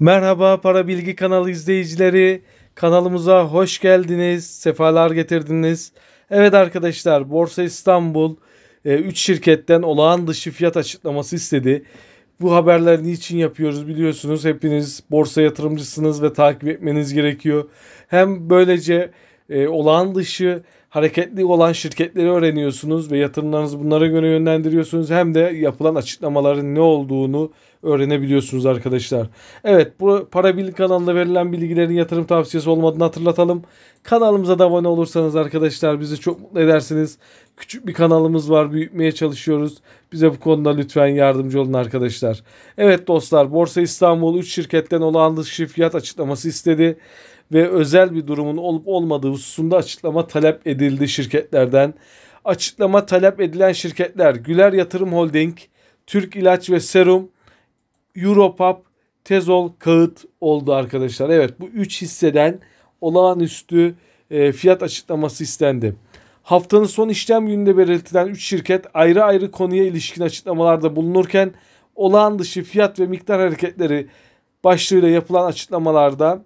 Merhaba Para Bilgi kanalı izleyicileri. Kanalımıza hoş geldiniz. Sefalar getirdiniz. Evet arkadaşlar Borsa İstanbul 3 e, şirketten olağan dışı fiyat açıklaması istedi. Bu haberler niçin yapıyoruz biliyorsunuz. Hepiniz borsa yatırımcısınız ve takip etmeniz gerekiyor. Hem böylece e, olağan dışı hareketli olan şirketleri öğreniyorsunuz ve yatırımlarınızı bunlara göre yönlendiriyorsunuz. Hem de yapılan açıklamaların ne olduğunu öğrenebiliyorsunuz arkadaşlar. Evet bu para birlik kanalında verilen bilgilerin yatırım tavsiyesi olmadığını hatırlatalım. Kanalımıza da abone olursanız arkadaşlar bizi çok mutlu edersiniz. Küçük bir kanalımız var büyütmeye çalışıyoruz. Bize bu konuda lütfen yardımcı olun arkadaşlar. Evet dostlar Borsa İstanbul 3 şirketten olağan dışı fiyat açıklaması istedi ve özel bir durumun olup olmadığı hususunda açıklama talep edildi şirketlerden. Açıklama talep edilen şirketler Güler Yatırım Holding, Türk İlaç ve Serum, Europap, Tezol Kağıt oldu arkadaşlar. Evet bu 3 hisseden olağanüstü e, fiyat açıklaması istendi. Haftanın son işlem gününde belirtilen 3 şirket ayrı ayrı konuya ilişkin açıklamalarda bulunurken olağan dışı fiyat ve miktar hareketleri başlığıyla yapılan açıklamalarda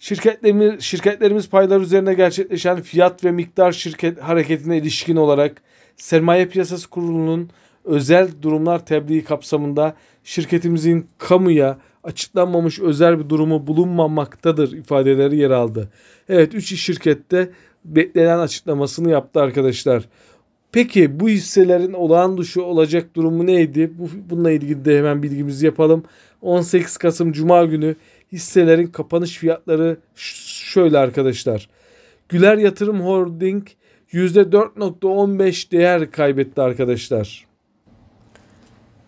Şirketlerimiz, şirketlerimiz paylar üzerine gerçekleşen fiyat ve miktar şirket hareketine ilişkin olarak Sermaye Piyasası Kurulu'nun özel durumlar tebliği kapsamında şirketimizin kamuya açıklanmamış özel bir durumu bulunmamaktadır ifadeleri yer aldı. Evet 3 iş şirkette beklenen açıklamasını yaptı arkadaşlar. Peki bu hisselerin olağan dışı olacak durumu neydi? Bu, bununla ilgili de hemen bilgimizi yapalım. 18 Kasım Cuma günü hisselerin kapanış fiyatları şöyle arkadaşlar. Güler Yatırım Holding %4.15 değer kaybetti arkadaşlar.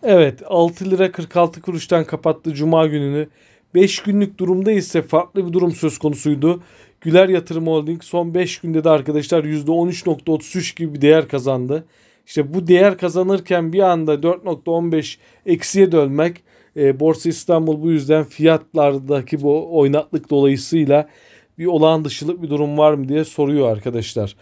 Evet 6 lira 46 kuruştan kapattı cuma gününü. 5 günlük durumda ise farklı bir durum söz konusuydu. Güler Yatırım Holding son 5 günde de arkadaşlar %13.33 gibi bir değer kazandı. İşte bu değer kazanırken bir anda 4.15 eksiye dönmek e, Borsa İstanbul bu yüzden fiyatlardaki bu oynaklık dolayısıyla bir olağan dışılık bir durum var mı diye soruyor arkadaşlar.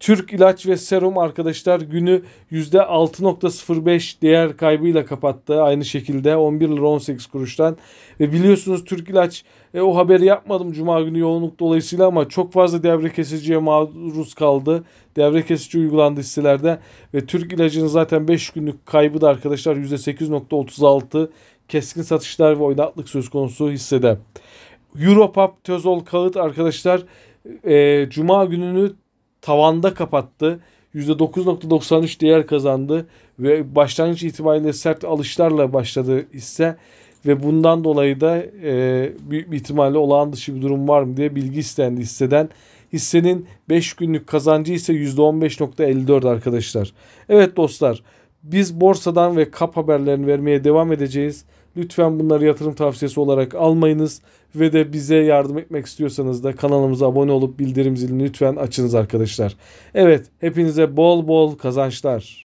Türk İlaç ve Serum arkadaşlar günü %6.05 değer kaybıyla kapattı. Aynı şekilde 11 lira 18 kuruştan. Ve biliyorsunuz Türk İlaç e, o haberi yapmadım cuma günü yoğunluk dolayısıyla ama çok fazla devre kesiciye maruz kaldı. Devre kesici uygulandı hisselerde ve Türk İlaç'ın zaten 5 günlük kaybı da arkadaşlar %8.36 keskin satışlar ve oynatlık söz konusu hissede. Europap Tözol Kağıt arkadaşlar e, Cuma gününü tavanda kapattı. %9.93 değer kazandı ve başlangıç itibariyle sert alışlarla başladı ise ve bundan dolayı da e, büyük bir ihtimalle olağan dışı bir durum var mı diye bilgi istendi hisseden. Hissenin 5 günlük kazancı ise %15.54 arkadaşlar. Evet dostlar biz borsadan ve kap haberlerini vermeye devam edeceğiz. Lütfen bunları yatırım tavsiyesi olarak almayınız ve de bize yardım etmek istiyorsanız da kanalımıza abone olup bildirim zilini lütfen açınız arkadaşlar. Evet, hepinize bol bol kazançlar.